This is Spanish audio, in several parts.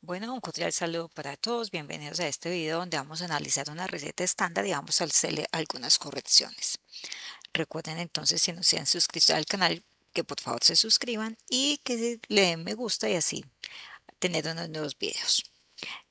Bueno, un cordial saludo para todos. Bienvenidos a este video donde vamos a analizar una receta estándar y vamos a hacerle algunas correcciones. Recuerden entonces si no se han suscrito al canal que por favor se suscriban y que le den me gusta y así tener unos nuevos videos.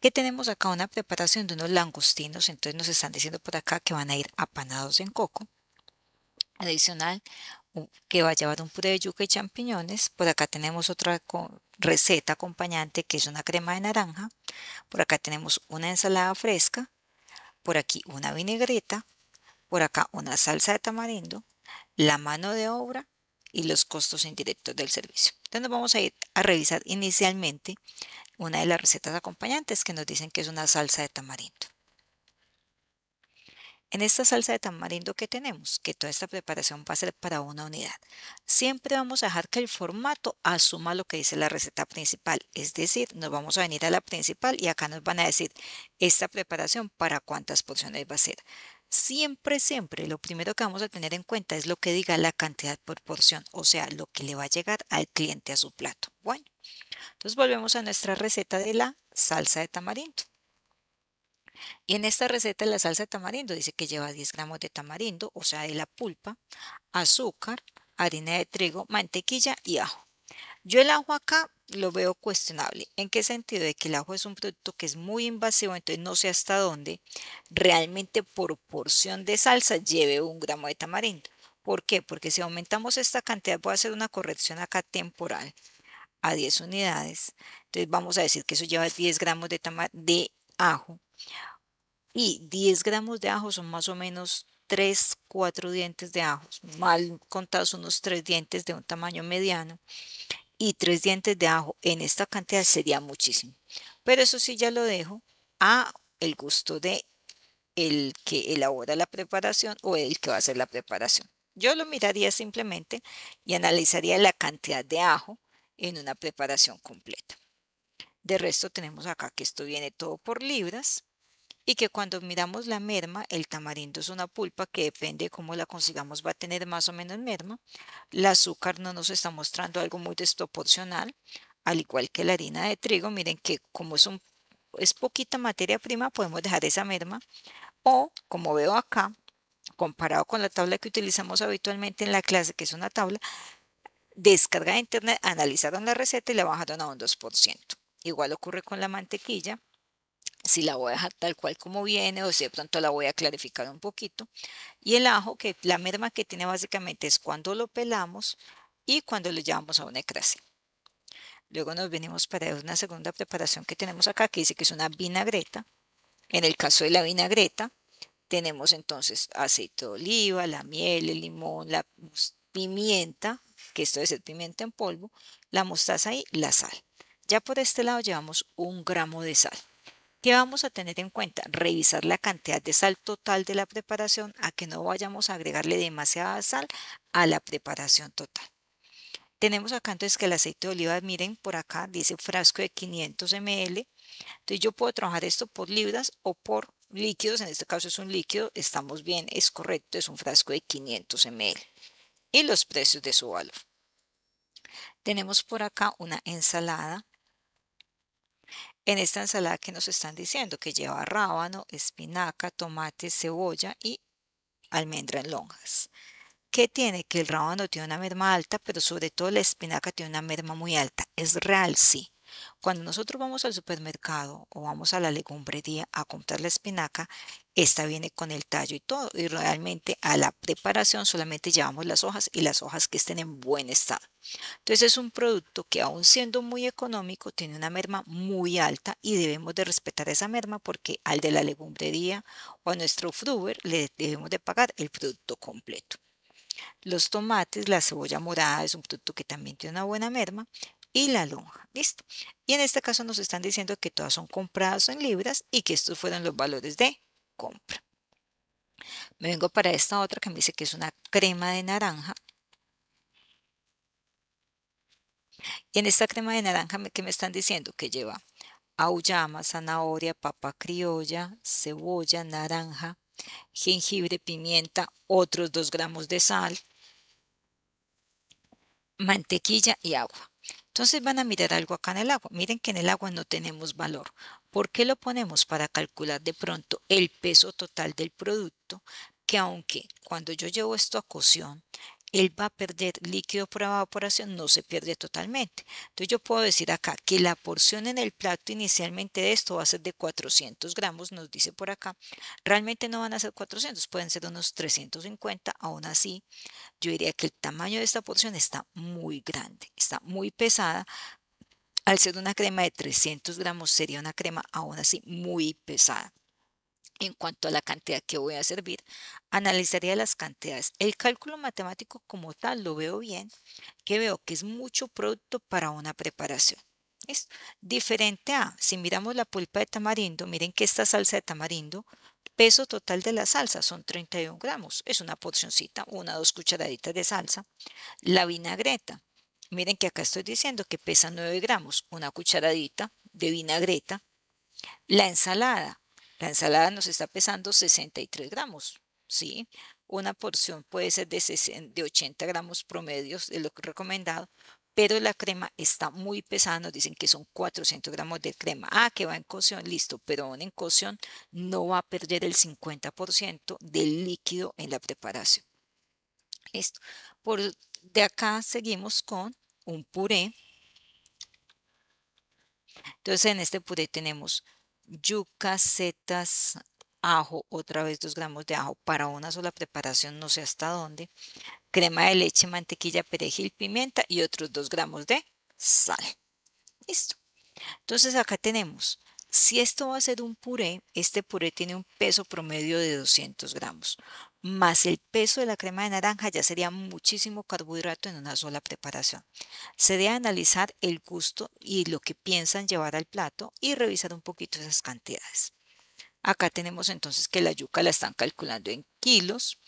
¿Qué tenemos acá? Una preparación de unos langostinos. Entonces nos están diciendo por acá que van a ir apanados en coco. Adicional, que va a llevar un puré de yuca y champiñones. Por acá tenemos otra receta acompañante que es una crema de naranja. Por acá tenemos una ensalada fresca. Por aquí una vinegreta, Por acá una salsa de tamarindo. La mano de obra y los costos indirectos del servicio. Entonces vamos a ir a revisar inicialmente una de las recetas acompañantes que nos dicen que es una salsa de tamarindo. En esta salsa de tamarindo que tenemos, que toda esta preparación va a ser para una unidad, siempre vamos a dejar que el formato asuma lo que dice la receta principal. Es decir, nos vamos a venir a la principal y acá nos van a decir esta preparación para cuántas porciones va a ser. Siempre, siempre, lo primero que vamos a tener en cuenta es lo que diga la cantidad por porción, o sea, lo que le va a llegar al cliente a su plato. Bueno, entonces volvemos a nuestra receta de la salsa de tamarindo. Y en esta receta la salsa de tamarindo dice que lleva 10 gramos de tamarindo, o sea, de la pulpa, azúcar, harina de trigo, mantequilla y ajo. Yo el ajo acá lo veo cuestionable. ¿En qué sentido? De que el ajo es un producto que es muy invasivo, entonces no sé hasta dónde realmente por porción de salsa lleve un gramo de tamarindo. ¿Por qué? Porque si aumentamos esta cantidad, voy a hacer una corrección acá temporal a 10 unidades. Entonces vamos a decir que eso lleva 10 gramos de, de ajo y 10 gramos de ajo son más o menos 3, 4 dientes de ajo, mal contados unos 3 dientes de un tamaño mediano y 3 dientes de ajo en esta cantidad sería muchísimo. Pero eso sí ya lo dejo a el gusto de el que elabora la preparación o el que va a hacer la preparación. Yo lo miraría simplemente y analizaría la cantidad de ajo en una preparación completa. De resto tenemos acá que esto viene todo por libras y que cuando miramos la merma, el tamarindo es una pulpa que depende de cómo la consigamos va a tener más o menos merma, el azúcar no nos está mostrando algo muy desproporcional, al igual que la harina de trigo, miren que como es, un, es poquita materia prima, podemos dejar esa merma, o como veo acá, comparado con la tabla que utilizamos habitualmente en la clase, que es una tabla, descarga de internet, analizaron la receta y la bajaron a un 2%. Igual ocurre con la mantequilla, si la voy a dejar tal cual como viene o si de pronto la voy a clarificar un poquito. Y el ajo, que la merma que tiene básicamente es cuando lo pelamos y cuando lo llevamos a una ecrase Luego nos venimos para una segunda preparación que tenemos acá, que dice que es una vinagreta. En el caso de la vinagreta, tenemos entonces aceite de oliva, la miel, el limón, la pimienta, que esto es el pimienta en polvo, la mostaza y la sal. Ya por este lado llevamos un gramo de sal. ¿Qué vamos a tener en cuenta? Revisar la cantidad de sal total de la preparación a que no vayamos a agregarle demasiada sal a la preparación total. Tenemos acá entonces que el aceite de oliva, miren por acá, dice frasco de 500 ml. Entonces yo puedo trabajar esto por libras o por líquidos, en este caso es un líquido, estamos bien, es correcto, es un frasco de 500 ml. Y los precios de su valor. Tenemos por acá una ensalada en esta ensalada que nos están diciendo, que lleva rábano, espinaca, tomate, cebolla y almendra en lonjas. ¿Qué tiene? Que el rábano tiene una merma alta, pero sobre todo la espinaca tiene una merma muy alta. Es real, sí, cuando nosotros vamos al supermercado o vamos a la legumbrería a comprar la espinaca, esta viene con el tallo y todo, y realmente a la preparación solamente llevamos las hojas y las hojas que estén en buen estado. Entonces es un producto que aún siendo muy económico tiene una merma muy alta y debemos de respetar esa merma porque al de la legumbrería o a nuestro fruver le debemos de pagar el producto completo. Los tomates, la cebolla morada es un producto que también tiene una buena merma y la lonja. ¿Listo? Y en este caso nos están diciendo que todas son compradas en libras y que estos fueron los valores de compra. Me vengo para esta otra que me dice que es una crema de naranja. Y en esta crema de naranja, ¿qué me están diciendo? Que lleva auyama, zanahoria, papa criolla, cebolla, naranja, jengibre, pimienta, otros 2 gramos de sal, mantequilla y agua. Entonces van a mirar algo acá en el agua. Miren que en el agua no tenemos valor. ¿Por qué lo ponemos? Para calcular de pronto el peso total del producto, que aunque cuando yo llevo esto a cocción, él va a perder líquido por evaporación, no se pierde totalmente. Entonces yo puedo decir acá que la porción en el plato inicialmente de esto va a ser de 400 gramos, nos dice por acá. Realmente no van a ser 400, pueden ser unos 350, aún así yo diría que el tamaño de esta porción está muy grande, está muy pesada. Al ser una crema de 300 gramos sería una crema aún así muy pesada. En cuanto a la cantidad que voy a servir, analizaría las cantidades. El cálculo matemático como tal lo veo bien, que veo que es mucho producto para una preparación. Es diferente a, si miramos la pulpa de tamarindo, miren que esta salsa de tamarindo, peso total de la salsa son 31 gramos, es una porcioncita, una o dos cucharaditas de salsa. La vinagreta, miren que acá estoy diciendo que pesa 9 gramos, una cucharadita de vinagreta. La ensalada, la ensalada nos está pesando 63 gramos, ¿sí? Una porción puede ser de, de 80 gramos promedios, de lo recomendado, pero la crema está muy pesada, nos dicen que son 400 gramos de crema. Ah, que va en cocción, listo, pero una en cocción no va a perder el 50% del líquido en la preparación. Listo. Por, de acá seguimos con un puré. Entonces en este puré tenemos yuca, setas, ajo, otra vez 2 gramos de ajo para una sola preparación, no sé hasta dónde, crema de leche, mantequilla, perejil, pimienta y otros 2 gramos de sal. Listo. Entonces acá tenemos si esto va a ser un puré, este puré tiene un peso promedio de 200 gramos, más el peso de la crema de naranja ya sería muchísimo carbohidrato en una sola preparación. Se debe analizar el gusto y lo que piensan llevar al plato y revisar un poquito esas cantidades. Acá tenemos entonces que la yuca la están calculando en kilos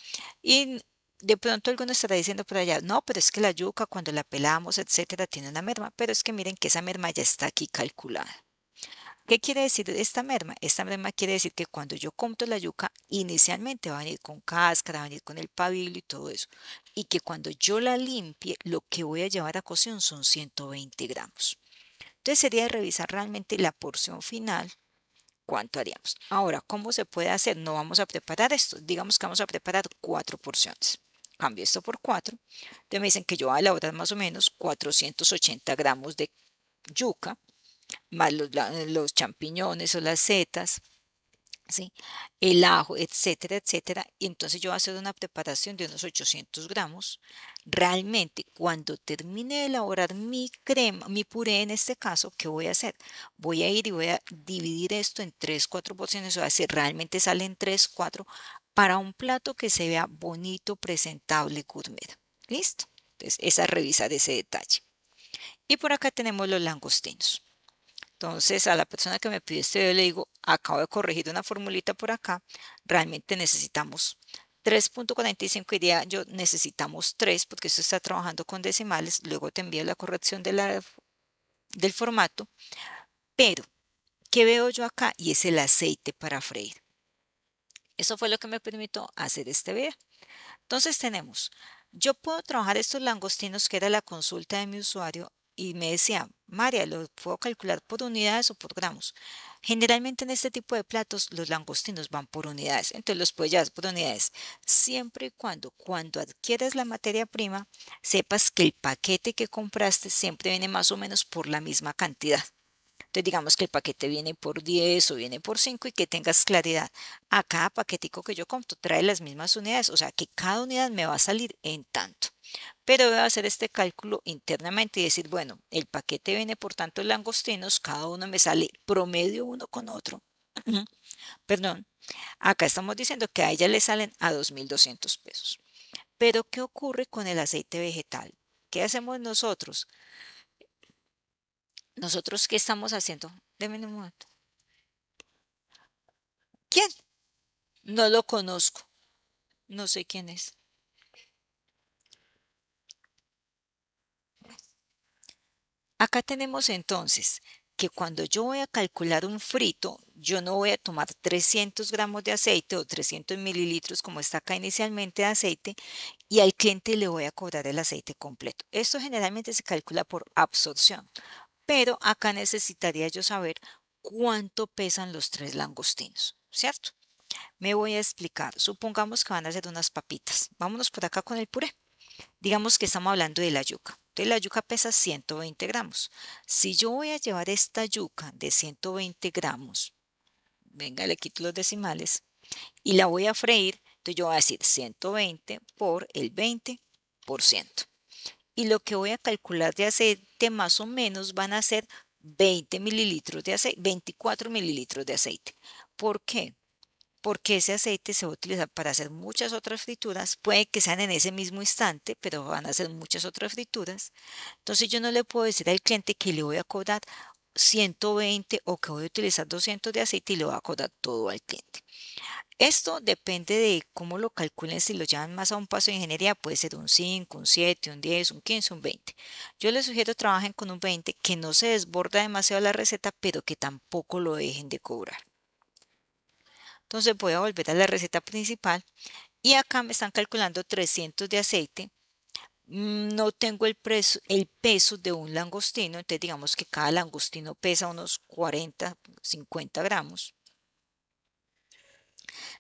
y de pronto alguno estará diciendo por allá, no, pero es que la yuca cuando la pelamos, etcétera, tiene una merma, pero es que miren que esa merma ya está aquí calculada. ¿Qué quiere decir esta merma? Esta merma quiere decir que cuando yo compro la yuca, inicialmente va a venir con cáscara, va a venir con el pabilo y todo eso. Y que cuando yo la limpie, lo que voy a llevar a cocción son 120 gramos. Entonces sería revisar realmente la porción final, cuánto haríamos. Ahora, ¿cómo se puede hacer? No vamos a preparar esto. Digamos que vamos a preparar cuatro porciones. Cambio esto por cuatro. Entonces me dicen que yo voy a elaborar más o menos 480 gramos de yuca más los, champiñones o las setas, ¿sí? el ajo, etcétera, etcétera. entonces yo voy a hacer una preparación de unos 800 gramos. Realmente, cuando termine de elaborar mi crema, mi puré en este caso, ¿qué voy a hacer? Voy a ir y voy a dividir esto en 3, 4 porciones, o sea, si realmente salen 3, 4, para un plato que se vea bonito, presentable, gourmet. ¿Listo? Entonces, es revisa de ese detalle. Y por acá tenemos los langostinos. Entonces, a la persona que me pide este video le digo, acabo de corregir una formulita por acá, realmente necesitamos 3.45 iría yo, necesitamos 3 porque esto está trabajando con decimales, luego te envío la corrección del formato, pero ¿qué veo yo acá? Y es el aceite para freír. Eso fue lo que me permitió hacer este video. Entonces tenemos, yo puedo trabajar estos langostinos que era la consulta de mi usuario y me decía, María, ¿lo puedo calcular por unidades o por gramos? Generalmente en este tipo de platos los langostinos van por unidades, entonces los puedes llevar por unidades, siempre y cuando cuando adquieras la materia prima sepas que el paquete que compraste siempre viene más o menos por la misma cantidad. Entonces digamos que el paquete viene por 10 o viene por 5 y que tengas claridad. A cada paquetico que yo compro trae las mismas unidades, o sea que cada unidad me va a salir en tanto. Pero voy a hacer este cálculo internamente y decir, bueno, el paquete viene por tantos langostinos, cada uno me sale promedio uno con otro. Perdón, acá estamos diciendo que a ella le salen a 2.200 pesos. Pero, ¿qué ocurre con el aceite vegetal? ¿Qué hacemos nosotros? nosotros qué estamos haciendo. Deme un momento. ¿Quién? No lo conozco. No sé quién es. Acá tenemos entonces que cuando yo voy a calcular un frito, yo no voy a tomar 300 gramos de aceite o 300 mililitros como está acá inicialmente de aceite y al cliente le voy a cobrar el aceite completo. Esto generalmente se calcula por absorción. Pero acá necesitaría yo saber cuánto pesan los tres langostinos, ¿cierto? Me voy a explicar. Supongamos que van a ser unas papitas. Vámonos por acá con el puré. Digamos que estamos hablando de la yuca. Entonces la yuca pesa 120 gramos. Si yo voy a llevar esta yuca de 120 gramos, venga, le quito los decimales, y la voy a freír, entonces yo voy a decir 120 por el 20% y lo que voy a calcular de aceite más o menos van a ser 20 mililitros de aceite, 24 mililitros de aceite. ¿Por qué? Porque ese aceite se va a utilizar para hacer muchas otras frituras. Puede que sean en ese mismo instante, pero van a hacer muchas otras frituras. Entonces yo no le puedo decir al cliente que le voy a cobrar 120 o que voy a utilizar 200 de aceite y le voy a cobrar todo al cliente. Esto depende de cómo lo calculen, si lo llevan más a un paso de ingeniería, puede ser un 5, un 7, un 10, un 15, un 20. Yo les sugiero trabajen con un 20 que no se desborda demasiado la receta, pero que tampoco lo dejen de cobrar. Entonces voy a volver a la receta principal y acá me están calculando 300 de aceite. Mm, no tengo el, el peso de un langostino, entonces digamos que cada langostino pesa unos 40, 50 gramos.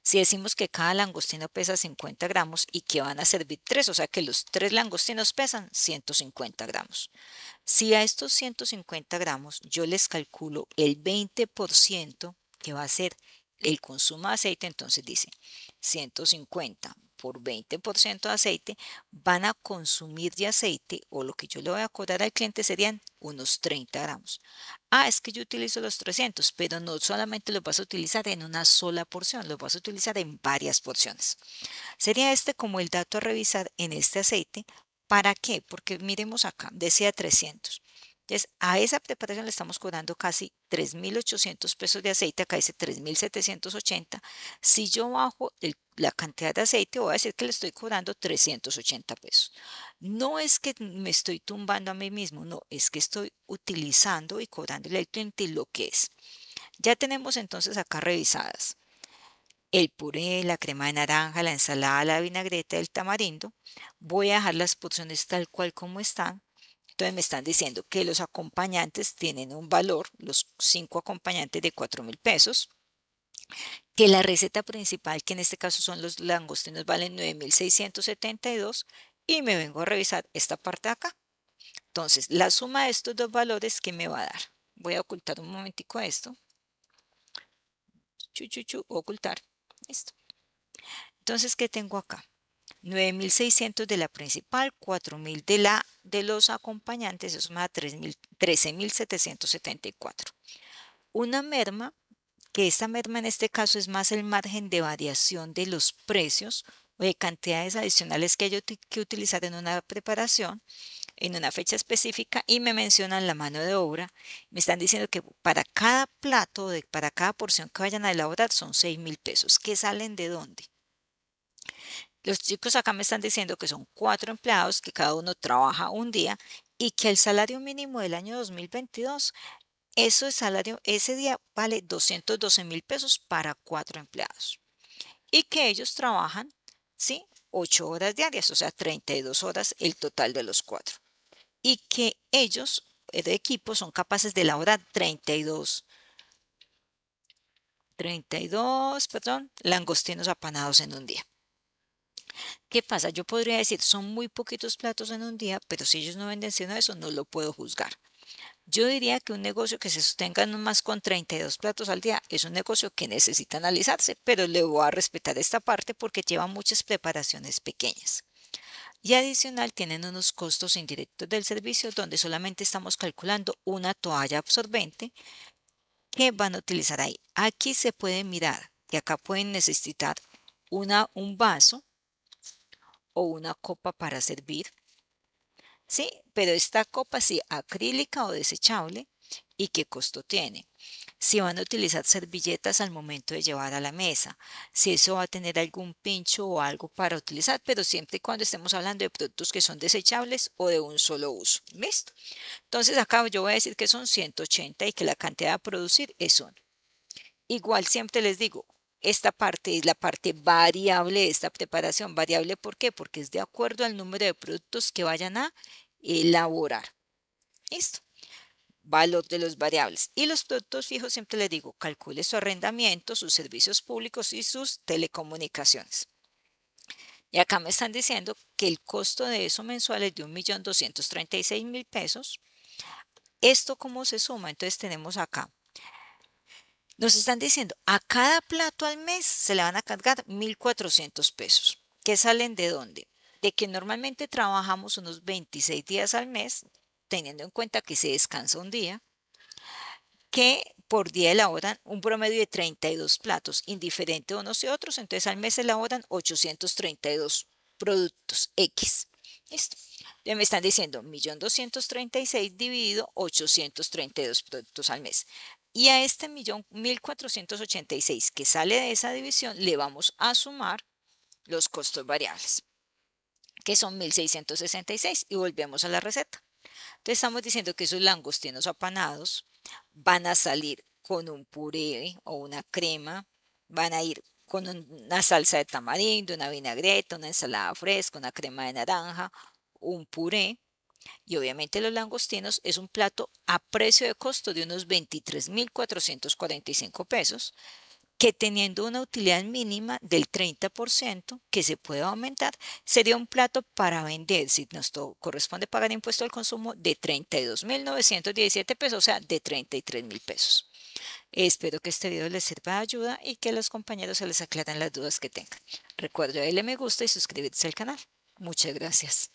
Si decimos que cada langostino pesa 50 gramos y que van a servir 3, o sea que los tres langostinos pesan 150 gramos. Si a estos 150 gramos yo les calculo el 20% que va a ser el consumo de aceite, entonces dice 150 por 20% de aceite, van a consumir de aceite o lo que yo le voy a cobrar al cliente serían unos 30 gramos. Ah, es que yo utilizo los 300, pero no solamente los vas a utilizar en una sola porción, los vas a utilizar en varias porciones. Sería este como el dato a revisar en este aceite. ¿Para qué? Porque miremos acá, decía 300. Entonces, a esa preparación le estamos cobrando casi 3.800 pesos de aceite, acá dice 3.780. Si yo bajo el la cantidad de aceite, voy a decir que le estoy cobrando 380 pesos. No es que me estoy tumbando a mí mismo, no, es que estoy utilizando y cobrando el cliente lo que es. Ya tenemos entonces acá revisadas el puré, la crema de naranja, la ensalada, la vinagreta, el tamarindo. Voy a dejar las porciones tal cual como están. Entonces me están diciendo que los acompañantes tienen un valor, los cinco acompañantes de 4 mil pesos que la receta principal, que en este caso son los langostinos, valen 9.672 y me vengo a revisar esta parte de acá. Entonces, la suma de estos dos valores que me va a dar. Voy a ocultar un momentico esto. Chu, ocultar. esto Entonces, ¿qué tengo acá? 9.600 de la principal, 4.000 de, la, de los acompañantes, eso me da 13.774. Una merma que esta merma en este caso es más el margen de variación de los precios o de cantidades adicionales que hay que utilizar en una preparación en una fecha específica y me mencionan la mano de obra. Me están diciendo que para cada plato, de, para cada porción que vayan a elaborar son 6 mil pesos. ¿Qué salen de dónde? Los chicos acá me están diciendo que son cuatro empleados, que cada uno trabaja un día y que el salario mínimo del año 2022 eso es salario, ese día vale 212 mil pesos para cuatro empleados. Y que ellos trabajan, ¿sí? 8 horas diarias, o sea, 32 horas el total de los cuatro. Y que ellos, eh, de equipo, son capaces de elaborar 32, 32, perdón, langostinos apanados en un día. ¿Qué pasa? Yo podría decir, son muy poquitos platos en un día, pero si ellos no venden sino eso, no lo puedo juzgar. Yo diría que un negocio que se sostenga no más con 32 platos al día es un negocio que necesita analizarse, pero le voy a respetar esta parte porque lleva muchas preparaciones pequeñas. Y adicional tienen unos costos indirectos del servicio donde solamente estamos calculando una toalla absorbente que van a utilizar ahí. Aquí se puede mirar y acá pueden necesitar una, un vaso o una copa para servir ¿sí? Pero esta copa sí, acrílica o desechable, ¿y qué costo tiene? Si van a utilizar servilletas al momento de llevar a la mesa, si eso va a tener algún pincho o algo para utilizar, pero siempre y cuando estemos hablando de productos que son desechables o de un solo uso. ¿Listo? Entonces acá yo voy a decir que son 180 y que la cantidad a producir es 1. Igual siempre les digo, esta parte es la parte variable de esta preparación. Variable, ¿por qué? Porque es de acuerdo al número de productos que vayan a elaborar. Listo. Valor de los variables. Y los productos fijos, siempre les digo, calcule su arrendamiento, sus servicios públicos y sus telecomunicaciones. Y acá me están diciendo que el costo de eso mensual es de 1.236.000 pesos. ¿Esto cómo se suma? Entonces tenemos acá nos están diciendo, a cada plato al mes se le van a cargar 1.400 pesos. ¿Qué salen de dónde? De que normalmente trabajamos unos 26 días al mes, teniendo en cuenta que se descansa un día, que por día elaboran un promedio de 32 platos, indiferente de unos y otros, entonces al mes elaboran 832 productos X. Listo. me están diciendo 1.236 dividido 832 productos al mes. Y a este millón 1.486 que sale de esa división le vamos a sumar los costos variables, que son 1.666 y volvemos a la receta. Entonces estamos diciendo que esos langostinos apanados van a salir con un puré o una crema, van a ir con una salsa de tamarindo, una vinagreta, una ensalada fresca, una crema de naranja, un puré, y obviamente los langostinos es un plato a precio de costo de unos 23.445 pesos, que teniendo una utilidad mínima del 30% que se puede aumentar, sería un plato para vender, si nos corresponde pagar impuesto al consumo, de 32.917 pesos, o sea, de 33.000 pesos. Espero que este video les sirva de ayuda y que los compañeros se les aclaren las dudas que tengan. Recuerda darle me gusta y suscribirse al canal. Muchas gracias.